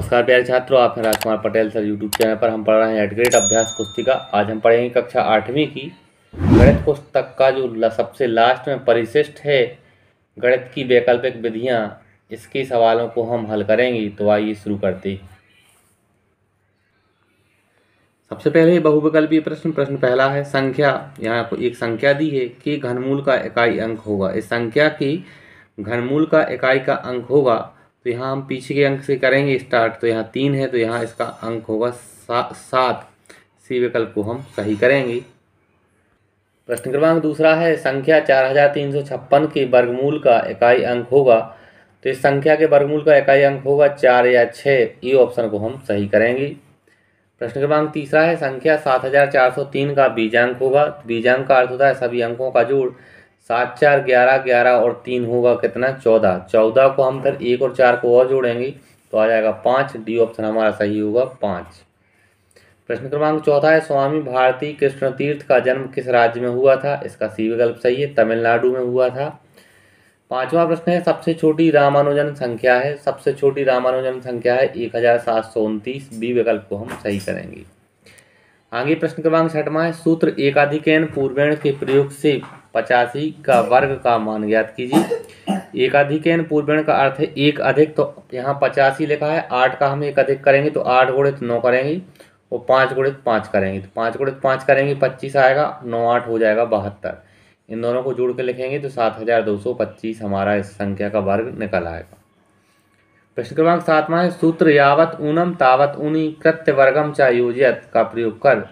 नमस्कार प्यारे छात्रों आप हैं Rajkumar Patel sir YouTube channel पर हम पढ़ रहे हैं एडग्रेड अभ्यास पुस्तिका आज हम पढ़ेंगे कक्षा आठवीं की गणित पुस्तक का जो ला, सबसे लास्ट में परिशिष्ट है गणित की वैकल्पिक विधियां इसके सवालों को हम हल करेंगे तो आइए शुरू करते सबसे पहले बहुविकल्पीय प्रश्न प्रश्न पहला है संख्या यहाँ आपको एक संख्या दी है कि घनमूल का इकाई अंक होगा इस संख्या की घनमूल का इकाई का अंक होगा तो यहाँ हम पीछे के अंक से करेंगे स्टार्ट तो यहाँ तीन है तो यहाँ इसका अंक होगा सा, सात सी विकल्प को हम सही करेंगे प्रश्न क्रमांक दूसरा है संख्या चार हजार तीन सौ छप्पन के वर्गमूल का इकाई अंक होगा तो इस संख्या के वर्गमूल का इकाई अंक होगा चार या छः ये ऑप्शन को हम सही करेंगे प्रश्न क्रमांक तीसरा है संख्या सात हजार चार सौ तीन का बीजांक होगा बीजांक का अर्थ होता है सभी अंकों का जोड़ सात चार ग्यारह ग्यारह और तीन होगा कितना चौदह चौदह को हम फिर एक और चार को और जोड़ेंगे तो आ जाएगा पाँच डी ऑप्शन हमारा सही होगा पाँच प्रश्न क्रमांक चौथा है स्वामी भारती कृष्ण तीर्थ का जन्म किस राज्य में हुआ था इसका सी विकल्प सही है तमिलनाडु में हुआ था पांचवा प्रश्न है सबसे छोटी रामानुजन संख्या है सबसे छोटी रामानुजन संख्या है एक हजार सात सौ उनतीस बी विकल्प को हम सही करेंगे आगे प्रश्न क्रमांक छठवा है सूत्र एकाधिकेन पूर्वेण के प्रयोग से पचासी का वर्ग का मान ज्ञात कीजिए एकाधिकेन पूर्वेण का अर्थ है एक अधिक तो यहाँ पचासी लिखा है आठ का हम एक अधिक करेंगे तो आठ गुणित नौ करेंगे और पाँच गुणित पाँच करेंगे तो पाँच गुणित पाँच करेंगे पच्चीस आएगा नौ आठ हो जाएगा बहत्तर इन दोनों को जोड़ के लिखेंगे तो सात हज़ार दो सौ पच्चीस हमारा इस संख्या का वर्ग निकल आएगा प्रश्न क्रमांक सातवां है सूत्र यावत ऊनम तावत ऊनी कृत्य वर्गम चाहे योजयत का प्रयोग कर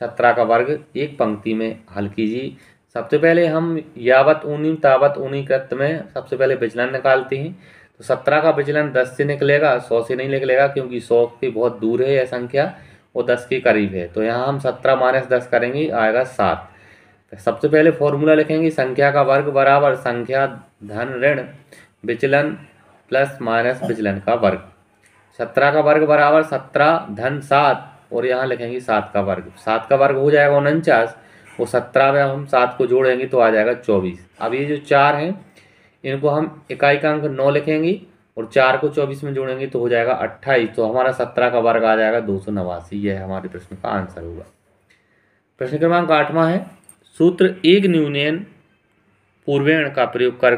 सत्रह का वर्ग एक पंक्ति में हल कीजिए सबसे पहले हम यावत ऊनी तावत ऊनी कृत में सबसे पहले विचलन निकालते हैं तो सत्रह का विचलन दस से निकलेगा सौ से नहीं निकलेगा क्योंकि सौ के बहुत दूर है यह संख्या वो दस के करीब है तो यहाँ हम सत्रह माइनस दस करेंगे आएगा सात तो सबसे पहले फॉर्मूला लिखेंगे संख्या का वर्ग बराबर संख्या धन ऋण विचलन प्लस माइनस विचलन का वर्ग सत्रह का वर्ग बराबर सत्रह धन सात और यहाँ लिखेंगे सात का वर्ग सात का वर्ग हो जाएगा उनचास वो सत्रह में हम सात को जोड़ेंगे तो आ जाएगा चौबीस अब ये जो चार हैं इनको हम इकाई का अंक नौ लिखेंगे और चार को चौबीस में जोड़ेंगे तो हो जाएगा अट्ठाईस तो हमारा सत्रह का वर्ग आ जाएगा दो सौ नवासी यह हमारे प्रश्न का आंसर होगा प्रश्न क्रमांक आठवां है सूत्र एक न्यूनियन पूर्वेण का प्रयोग कर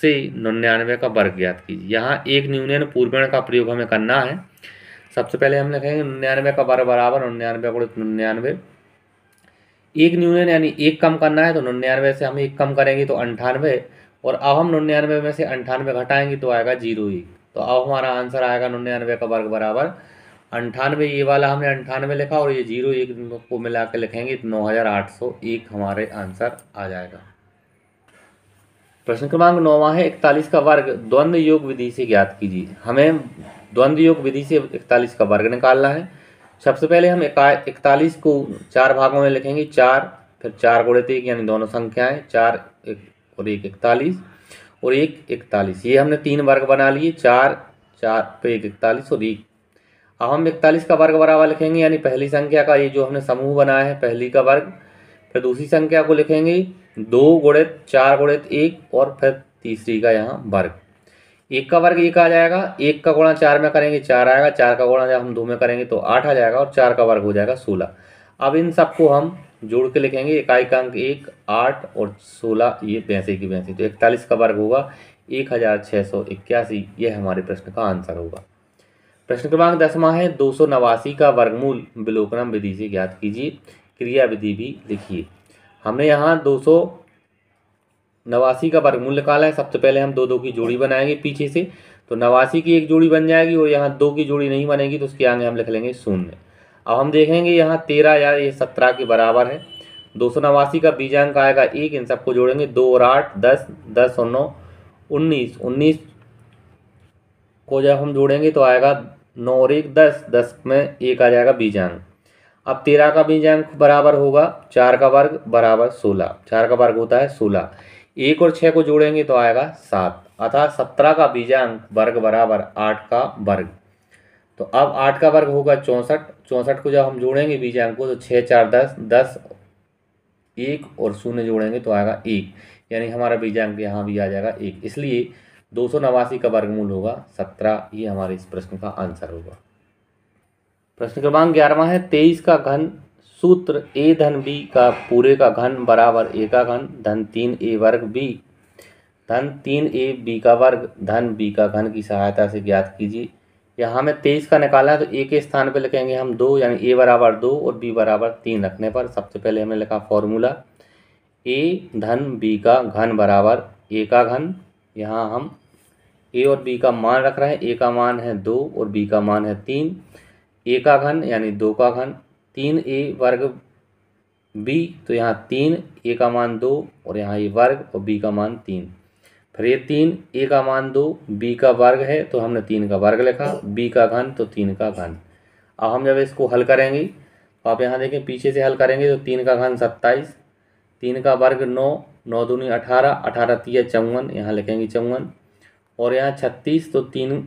से निन्यानवे का वर्ग ज्ञात कीजिए यहाँ एक न्यूनियन पूर्वेण का प्रयोग हमें करना है सबसे पहले हम लिखेंगे निन्यानवे का वर्ग बराबर निन्यानवे गुणित निन्यानवे एक न्यूनियन यानी एक कम करना है तो निन्यानवे से हम एक कम करेंगे तो अंठानवे और अब हम निन्यानवे में से अंठानवे घटाएंगे तो आएगा जीरो एक तो अब हमारा आंसर आएगा निन्यानवे का वर्ग बराबर अंठानवे ये वाला हमने अंठानवे लिखा और ये जीरो एक को मिला के लिखेंगे तो नौ हज़ार आठ सौ एक हमारे आंसर आ जाएगा प्रश्न क्रमांक नौवा है इकतालीस का वर्ग द्वंद्व योग विधि से ज्ञात कीजिए हमें द्वंद्व योग विधि से इकतालीस का वर्ग निकालना है सबसे पहले हम इकतालीस को चार भागों में लिखेंगे चार फिर चार गुणित एक यानी दोनों संख्याएं चार एक और एक इकतालीस और एक इकतालीस ये हमने तीन वर्ग बना लिए चार चार पे तो एक इकतालीस और एक अब हम इकतालीस का वर्ग बराबर लिखेंगे यानी पहली संख्या का ये जो हमने समूह बनाया है पहली का वर्ग फिर दूसरी संख्या को लिखेंगे दो गुणित चार गुणित एक और फिर तीसरी का यहाँ वर्ग एक का वर्ग एक आ जाएगा एक का गुणा चार में करेंगे चार आएगा चार का गुणा जब हम दो में करेंगे तो आठ आ जाएगा और चार का वर्ग हो जाएगा सोलह अब इन सबको हम जोड़ के लिखेंगे इकाई का अंक एक आठ और सोलह ये बैंसी की बैंसी तो इकतालीस का वर्ग होगा एक हज़ार छः सौ इक्यासी यह हमारे प्रश्न का आंसर होगा प्रश्न क्रमांक दसवा है दो सौ नवासी का वर्गमूल विलोकनम विधि से ज्ञात कीजिए क्रिया विधि भी लिखिए हमने यहाँ दो सौ नवासी का वर्गमूल निकाला है सबसे पहले हम दो दो की जोड़ी बनाएंगे पीछे से तो नवासी की एक जोड़ी बन जाएगी और यहाँ दो की जोड़ी नहीं बनेगी तो उसके आगे हम लिख लेंगे शून्य अब हम देखेंगे यहाँ तेरह या ये सत्रह के बराबर है दो सौ नवासी का बीजांक आएगा एक इन सबको जोड़ेंगे दो और आठ दस दस और नौ उन्नीस उन्नीस को जब हम जोड़ेंगे तो आएगा नौ और एक दस दस में एक आ जाएगा बीजांक अब तेरह का बीजांक बराबर होगा चार का वर्ग बराबर सोलह चार का वर्ग होता है सोलह एक और छः को जोड़ेंगे तो आएगा सात अर्थात सत्रह का बीजांक वर्ग बराबर आठ का वर्ग तो अब आठ का वर्ग होगा चौंसठ चौंसठ को जब हम जोड़ेंगे बीजांक को तो छः चार दस दस एक और शून्य जोड़ेंगे तो आएगा एक यानी हमारा बीजा अंक यहाँ भी आ जाएगा एक इसलिए दो सौ नवासी का वर्गमूल होगा सत्रह ये हमारे इस प्रश्न का आंसर होगा प्रश्न क्रमांक ग्यारहवा है तेईस का घन सूत्र ए धन बी का पूरे का घन बराबर ए का घन धन तीन ए वर्ग बी धन तीन ए बी का वर्ग धन बी का घन की सहायता से ज्ञात कीजिए यहाँ हमें तेईस का निकाला है तो ए के स्थान पर लिखेंगे हम दो यानी ए बराबर दो और बी बराबर तीन रखने पर सबसे पहले हमने लिखा फॉर्मूला ए धन बी का घन बराबर ए का घन यहाँ हम ए और बी का मान रख रहे हैं ए का मान है दो और बी का मान है तीन ए का घन यानी दो का घन तीन ए वर्ग बी तो यहाँ तीन ए का मान दो और यहाँ ये वर्ग और बी का मान तीन फिर ये तीन ए का मान दो बी का वर्ग है तो हमने तीन का वर्ग लिखा बी का घन तो तीन का घन अब हम जब इसको हल करेंगे तो आप यहाँ देखें पीछे से हल करेंगे तो तीन का घन सत्ताईस तीन का वर्ग नौ नौ दूनी अठारह अठारह तीय चौवन यहाँ लिखेंगे चौवन और यहाँ छत्तीस तो तीन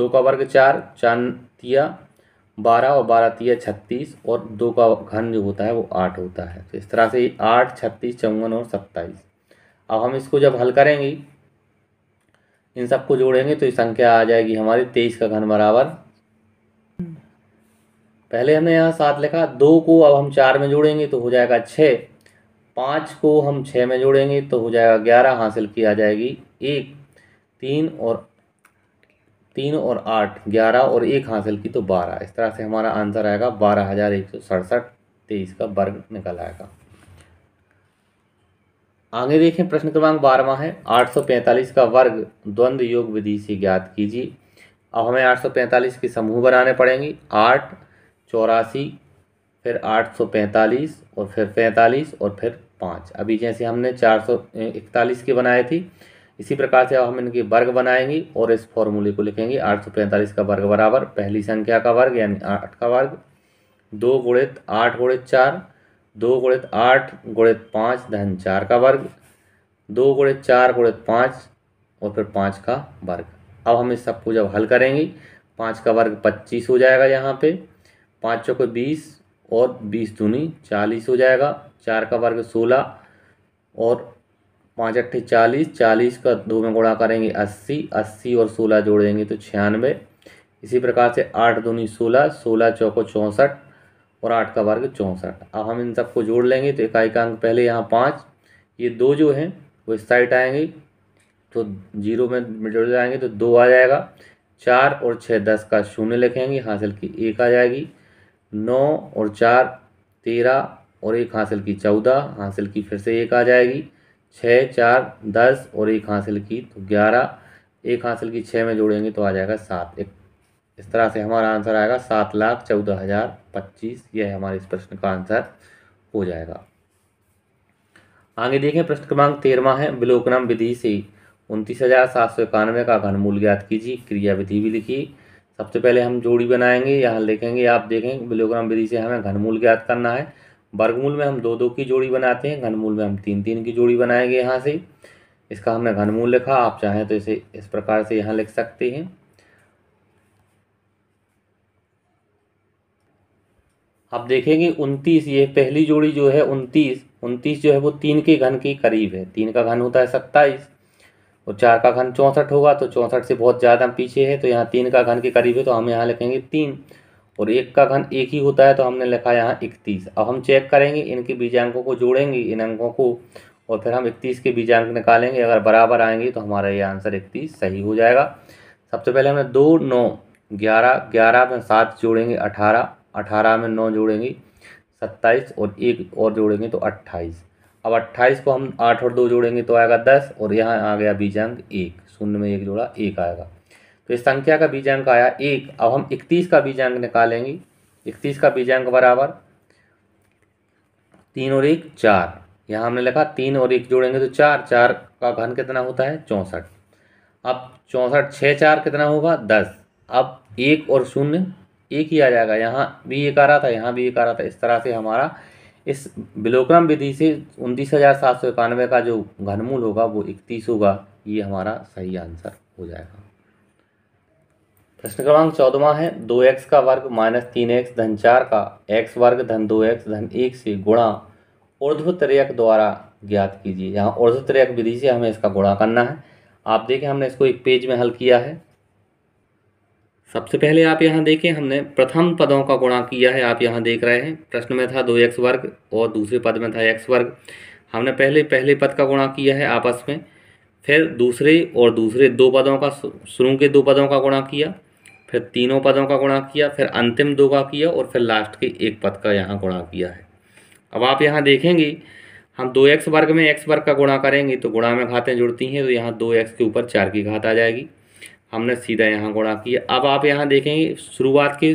दो का वर्ग चार चार तिया बारह और बारह तीय छत्तीस और दो का घन जो होता है वो आठ होता है तो इस तरह से आठ छत्तीस चौवन और सत्ताईस अब हम इसको जब हल करेंगे इन सबको जोड़ेंगे तो ये संख्या आ जाएगी हमारी तेईस का घन बराबर पहले हमने यहाँ सात लिखा दो को अब हम चार में जोड़ेंगे तो हो जाएगा छः पाँच को हम छः में जोड़ेंगे तो हो जाएगा ग्यारह हासिल की आ जाएगी एक तीन और तीन और आठ ग्यारह और एक हासिल की तो बारह इस तरह से हमारा आंसर आएगा बारह हज़ार एक सौ सड़सठ तेईस का वर्ग निकल आएगा आगे देखें प्रश्न क्रमांक बारहवा है आठ सौ पैंतालीस का वर्ग द्वंद्व योग विधि से ज्ञात कीजिए अब हमें आठ सौ पैंतालीस के समूह बनाने पड़ेंगे आठ चौरासी फिर आठ सौ पैंतालीस और फिर पैंतालीस और फिर पाँच अभी जैसे हमने चार सौ इकतालीस की बनाई थी इसी प्रकार से अब हम इनकी वर्ग बनाएंगे और इस फॉर्मूले को लिखेंगे आठ सौ पैंतालीस का वर्ग बराबर पहली संख्या का वर्ग यानी आठ का वर्ग दो गुणित आठ गुणित चार दो गुणित आठ गुणित पाँच धन चार का वर्ग दो गुणित चार गुणित पाँच और फिर पाँच का वर्ग अब हम इस सबको जब हल करेंगे पाँच का वर्ग पच्चीस हो जाएगा यहाँ पे पाँच को बीस और बीस दूनी चालीस हो जाएगा चार का वर्ग सोलह और पाँच अट्ठे चालीस चालीस का दो में गुणा करेंगे अस्सी अस्सी और सोलह जोड़ देंगे तो छियानवे इसी प्रकार से आठ दूनी सोलह सोलह चौको चौंसठ और आठ का वर्ग चौंसठ अब हम इन सबको जोड़ लेंगे तो इकाई का अंक पहले यहाँ पाँच ये दो जो हैं वो इस साइड आएंगे तो जीरो में जुड़ जाएंगे तो दो आ जाएगा चार और छः दस का शून्य लिखेंगे हासिल की एक आ जाएगी नौ और चार तेरह और एक हासिल की चौदह हासिल की फिर से एक आ जाएगी छः चार दस और एक हासिल की तो ग्यारह एक हासिल की छः में जोड़ेंगे तो आ जाएगा सात एक इस तरह से हमारा आंसर आएगा सात लाख चौदह हज़ार पच्चीस यह हमारे इस प्रश्न का आंसर हो जाएगा आगे देखें प्रश्न क्रमांक तेरहवा है विलोकनम विधि से उनतीस हज़ार सात सौ इक्यानवे का घनमूल ज्ञात कीजिए क्रिया विधि भी लिखिए सबसे पहले हम जोड़ी बनाएंगे यहाँ लिखेंगे आप देखें विलोकनम विधि से हमें घनमूल ज्ञात करना है वर्गमूल में हम दो दो की जोड़ी बनाते हैं घनमूल में हम तीन तीन की जोड़ी बनाएंगे यहाँ से इसका हमने घनमूल लिखा आप चाहें तो इसे इस प्रकार से यहाँ लिख सकते हैं आप देखेंगे उनतीस ये पहली जोड़ी जो है उनतीस उनतीस जो है वो तीन के घन के करीब है तीन का घन होता है सत्ताईस और चार का घन चौंसठ होगा तो चौंसठ से बहुत ज़्यादा पीछे है तो यहाँ तीन का घन के करीब है तो हम यहाँ लिखेंगे तीन और एक का घन एक ही होता है तो हमने लिखा यहाँ इकतीस अब हम चेक करेंगे इनके बीजांकों को जोड़ेंगे इन अंकों को और फिर हम इकतीस के बीजांक निकालेंगे अगर बराबर आएंगे तो हमारा ये आंसर इकतीस सही हो जाएगा सबसे पहले हमने दो नौ ग्यारह ग्यारह में सात जोड़ेंगे अठारह अठारह में नौ जोड़ेंगे सत्ताईस और एक और जोड़ेंगे तो अट्ठाईस अब अट्ठाईस को हम आठ और दो जोड़ेंगे तो आएगा दस और यहाँ आ गया बीजांक एक शून्य में एक जोड़ा एक आएगा तो इस संख्या का बीजांक आया एक अब हम इकतीस का बीजांक निकालेंगे इकतीस का बीजांक बराबर तीन और एक चार यहाँ हमने लिखा तीन और एक जोड़ेंगे तो चार चार का घन कितना होता है चौंसठ अब चौंसठ छः चार कितना होगा दस अब एक और शून्य एक ही आ जाएगा यहाँ भी एक आ रहा था यहाँ भी एक आ रहा था इस तरह से हमारा इस विलोक्रम विधि से उनतीस हज़ार सात सौ इक्यानवे का जो घनमूल होगा वो इकतीस होगा ये हमारा सही आंसर हो जाएगा प्रश्न क्रमांक चौदवा है दो एक्स का वर्ग माइनस तीन एक्स धन चार का एक्स वर्ग धन दो एक्स धन एक से गुणा त्रयक द्वारा ज्ञात कीजिए यहाँ त्रयक विधि से हमें इसका गुणा करना है आप देखें हमने इसको एक पेज में हल किया है सबसे पहले आप यहाँ देखें हमने प्रथम पदों का गुणा किया है आप यहाँ देख रहे हैं प्रश्न में था दो एक्स वर्ग और दूसरे पद में था एक्स वर्ग हमने पहले पहले पद का गुणा किया है आपस में फिर दूसरे और दूसरे दो पदों का शुरू के दो पदों का गुणा किया फिर तीनों पदों का गुणा किया फिर अंतिम दो का किया और फिर लास्ट के एक पद का यहाँ गुणा किया है अब आप यहाँ देखेंगे हम दो एक्स वर्ग में एक्स वर्ग का गुणा करेंगे तो गुणा में घातें जुड़ती हैं तो यहाँ दो एक्स के ऊपर चार की घात आ जाएगी हमने सीधा यहाँ गुणा किया अब आप यहाँ देखेंगे शुरुआत के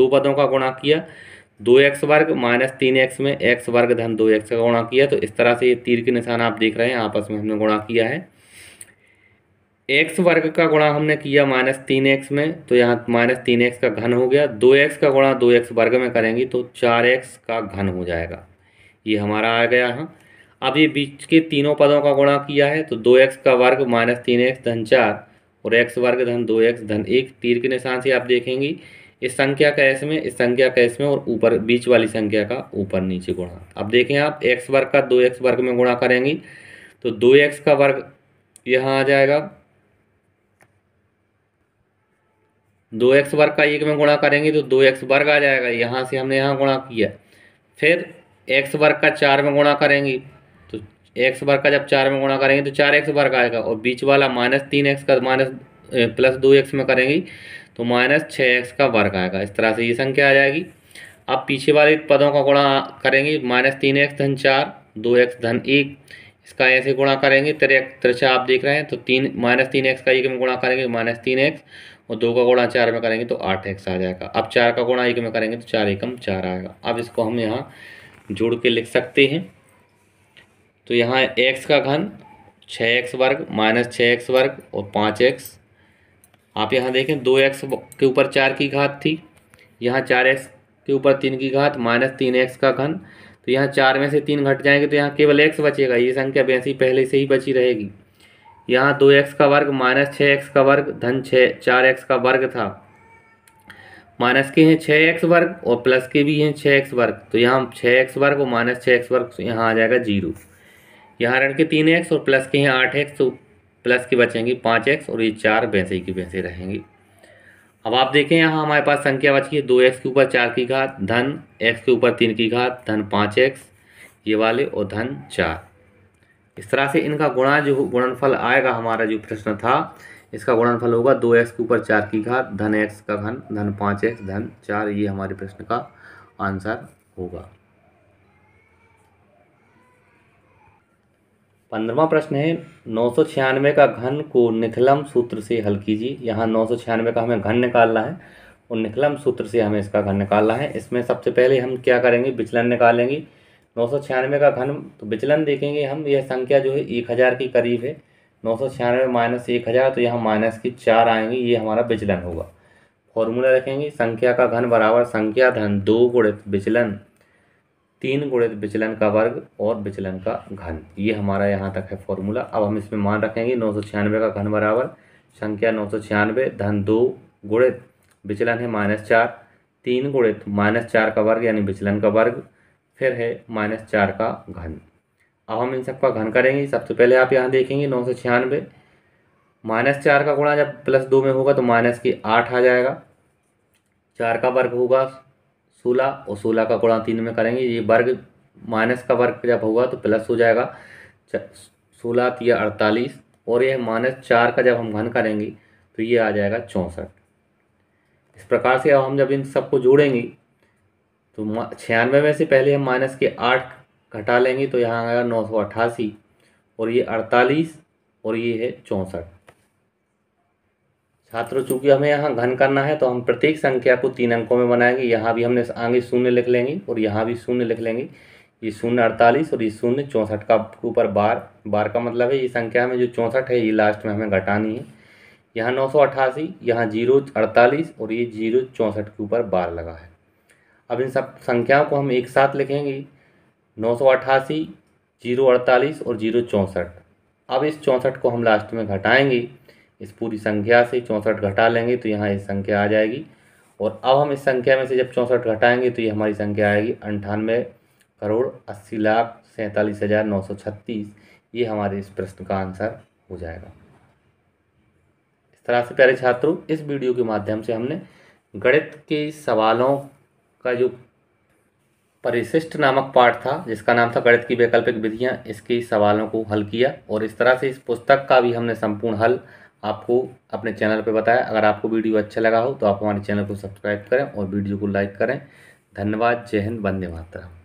दो पदों का गुणा किया दो एक्स वर्ग माइनस तीन एक्स में एक्स वर्ग धन दो एक्स का गुणा किया तो इस तरह से ये तीर के निशान आप देख रहे हैं आपस में हमने गुणा किया है एक्स वर्ग का गुणा हमने किया माइनस तीन एक्स में तो यहाँ माइनस तीन एक्स का घन हो गया दो एक्स का गुणा दो एक्स वर्ग में करेंगे तो चार एक्स का घन हो जाएगा ये हमारा आ गया यहाँ अब ये बीच के तीनों पदों का गुणा किया है तो दो एक्स का वर्ग माइनस तीन एक्स धन चार और एक्स वर्ग धन दो एक्स धन एक तीर के निशान से आप देखेंगे इस संख्या का एस में इस संख्या का एस में और ऊपर बीच वाली संख्या का ऊपर नीचे गुणा अब देखें आप एक्स वर्ग का दो एक्स वर्ग में गुणा करेंगी तो दो एक्स का वर्ग यहाँ आ जाएगा दो एक्स वर्ग का एक में गुणा करेंगे तो दो एक्स वर्ग आ जाएगा यहाँ से हमने यहाँ गुणा किया फिर एक्स वर्ग का चार में गुणा करेंगे तो एक्स वर्ग का जब चार में गुणा करेंगे तो चार एक्स वर्ग आएगा और बीच वाला माइनस तीन एक्स का माइनस प्लस दो एक्स में करेंगे तो माइनस छः एक्स का वर्ग आएगा इस तरह से ये संख्या आ जाएगी अब पीछे वाले पदों का गुणा करेंगे माइनस तीन एक्स धन चार दो एक्स धन एक इसका ऐसे गुणा करेंगे तिर त्रिशा आप देख रहे हैं तो तीन माइनस तीन एक्स का एक में गुणा करेंगे माइनस तीन एक्स और दो का गुणा चार में करेंगे तो आठ एक्स आ जाएगा अब चार का गुणा एक में करेंगे तो चार एकम चार आएगा अब इसको हम यहाँ जोड़ के लिख सकते हैं तो यहाँ एक्स का घन छः एक्स वर्ग माइनस छः एक्स वर्ग और पाँच एक्स आप यहाँ देखें दो एक्स के ऊपर चार की घात थी यहाँ चार एक्स के ऊपर तीन की घात माइनस तीन एक्स का घन तो यहाँ चार में से तीन घट जाएंगे तो यहाँ केवल एक्स बचेगा ये संख्या वैसी पहले से ही बची रहेगी यहाँ दो एक्स का वर्ग माइनस छः एक्स का वर्ग धन छः चार एक्स का वर्ग था माइनस के हैं छः एक्स वर्ग और प्लस के भी हैं छः एक्स वर्ग तो यहाँ छः एक्स वर्ग और माइनस छः एक्स वर्ग यहाँ आ जाएगा जीरो यहाँ ऋण के तीन एक्स और प्लस के हैं आठ एक्स तो प्लस के बचेंगे पाँच एक्स और ये चार भैंसे ही की भैंसे रहेंगी अब आप देखें यहाँ हमारे पास संख्या बची है दो एक्स के ऊपर चार की घात धन एक्स के ऊपर तीन की घात धन पाँच एक्स ये वाले और धन चार इस तरह से इनका गुणा जो गुणनफल आएगा हमारा जो प्रश्न था इसका गुणनफल होगा दो एक्स के ऊपर चार की घात धन एक्स का घन धन पाँच एक्स धन चार ये हमारे प्रश्न का आंसर होगा पंद्रवा प्रश्न है नौ सौ छियानवे का घन को निखलम सूत्र से हल कीजिए यहाँ नौ सौ छियानवे का हमें घन निकालना है और निखलम सूत्र से हमें इसका घन निकालना है इसमें सबसे पहले हम क्या करेंगे विचलन निकालेंगे नौ सौ छियानवे का घन तो विचलन देखेंगे हम यह संख्या जो है एक हज़ार के करीब है नौ सौ छियानवे माइनस एक हज़ार तो यहाँ माइनस की चार आएंगी ये हमारा विचलन होगा फॉर्मूला रखेंगे संख्या का घन बराबर संख्या धन दो गुणित विचलन तीन गुणित विचलन का वर्ग और विचलन का घन ये हमारा यहाँ तक है फॉर्मूला अब हम इसमें मान रखेंगे नौ सौ छियानवे का घन बराबर संख्या नौ सौ छियानवे धन दो गुणित विचलन है माइनस चार तीन गुणित माइनस चार का वर्ग यानी विचलन का वर्ग फिर है माइनस चार का घन अब हम इन सबका घन करेंगे सबसे पहले आप यहाँ देखेंगे नौ सौ छियानवे माइनस चार का गुणा जब प्लस दो में होगा तो माइनस की आठ आ जाएगा चार का वर्ग होगा सोलह और सोलह का गुणा तीन में करेंगे ये वर्ग माइनस का वर्ग जब होगा तो प्लस हो जाएगा सोलह या अड़तालीस और यह माइनस चार का जब हम घन करेंगे तो ये आ जाएगा चौंसठ इस प्रकार से अब हम जब इन सबको जोड़ेंगे तो छियानवे में से पहले हम माइनस के आठ घटा लेंगे तो यहाँ आएगा नौ सौ अट्ठासी और ये अड़तालीस और ये है चौंसठ छात्रों चूंकि हमें यहाँ घन करना है तो हम प्रत्येक संख्या को तीन अंकों में बनाएंगे यहाँ भी हमने आगे शून्य लिख लेंगे और यहाँ भी शून्य लिख लेंगे ये शून्य अड़तालीस और ये शून्य चौंसठ का ऊपर बार बार का मतलब है ये संख्या में जो चौंसठ है ये लास्ट में हमें घटानी है यहाँ नौ सौ अट्ठासी यहाँ जीरो अड़तालीस और ये जीरो चौंसठ के ऊपर बार लगा है अब इन सब संख्याओं को हम एक साथ लिखेंगे नौ सौ अट्ठासी जीरो अड़तालीस और जीरो चौंसठ अब इस चौंसठ को हम लास्ट में घटाएंगे इस पूरी संख्या से चौंसठ घटा लेंगे तो यहाँ ये संख्या आ जाएगी और अब हम इस संख्या में से जब चौंसठ घटाएंगे तो ये हमारी संख्या आएगी अंठानवे करोड़ अस्सी लाख सैंतालीस हज़ार नौ सौ छत्तीस ये हमारे इस प्रश्न का आंसर हो जाएगा इस तरह से प्यारे छात्रों इस वीडियो के माध्यम से हमने गणित के सवालों का जो परिशिष्ट नामक पाठ था जिसका नाम था गणित की वैकल्पिक विधियाँ इसके सवालों को हल किया और इस तरह से इस पुस्तक का भी हमने संपूर्ण हल आपको अपने चैनल पर बताया अगर आपको वीडियो अच्छा लगा हो तो आप हमारे चैनल को सब्सक्राइब करें और वीडियो को लाइक करें धन्यवाद जय हिंद वंदे मातरम